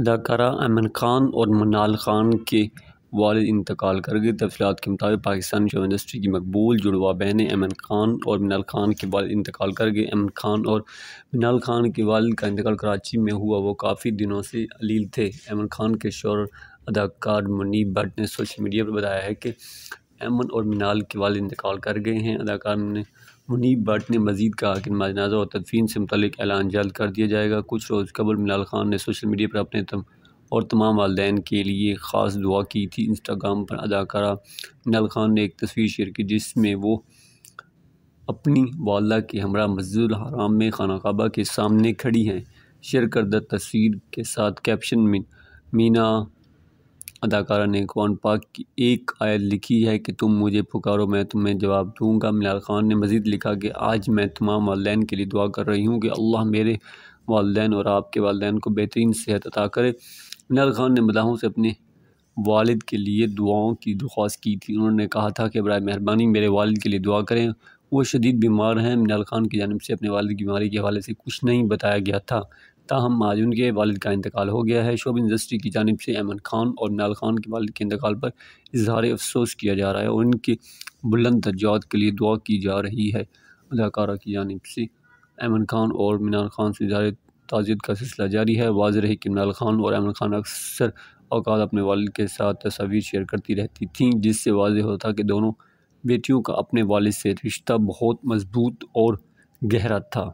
अदाकारा अमन खान और मनाल खान के वालद इंतकाल कर गए तफसलत के मुताबिक पाकिस्तान शो इंडस्ट्री की मकबूल जुड़वा बहनें अमन खान और मिनाल खान के वालद इंतकाल कर गए अमन खान और मिनाल खान के वालद का इंतकाल कराची में हुआ वो काफ़ी दिनों से अलील थे अमन खान के शोर अदाकार मुनीब भट्ट ने सोशल मीडिया पर बताया है कि अमन और मिनाल के वाले इंतकाल कर गए हैं अदाकार ने मुनीब भट्ट ने मजीद कहा कि नमाज जनाजा और तदफीन से मतलब ऐलान जल्द कर दिया जाएगा कुछ रोज़ कबल मिनाल खान ने सोशल मीडिया पर अपने तम और तमाम वालदेन के लिए ख़ास दुआ की थी इंस्टाग्राम पर अदाकारा मिनाल खान ने एक तस्वीर शेयर की जिसमें वो अपनी वालदा के हमरा मस्जिद हराम में खाना खबा के सामने खड़ी हैं शेयर करदा तस्वीर के साथ कैप्शन में मीना अदाकारा ने कौन पाक की एक आयत लिखी है कि तुम मुझे पुकारो मैं तुम्हें जवाब दूंगा मिलाल खान ने मज़ीद लिखा कि आज मैं तमाम वालदेन के लिए दुआ कर रही हूँ कि अल्लाह मेरे वालदेन और आपके वालदेन को बेहतरीन सेहत अदा करे मिनार खान ने मदाहों से अपने वालद के लिए दुआओं की दरख्वास्त की थी उन्होंने कहा था कि बर मेहरबानी मेरे वालद के लिए दुआ करें वो शदीद बीमार हैं मिनाल खान की जानब से अपने वालद की बीमारी के हवाले से कुछ नहीं बताया गया था ताहम माजून के वालद का इंतकाल हो गया है शोब इंडस्ट्री की जानब से अहमद खान और नाल खान के वालद के इंतकाल पर इजहार अफसोस किया जा रहा है और उनके बुलंद दर्जात के लिए दुआ की जा रही है अदाकारा की जानब से अमन खान और मीनार खान से इजहार ताजियत का सिलसिला जारी है वाज रही कि इमरान खान और अमन खान अक्सर अवकात अपने वालद के साथ तस्वीर शेयर करती रहती थी जिससे वाज होता था कि दोनों बेटियों का अपने वालद से रिश्ता बहुत मजबूत और गहरा था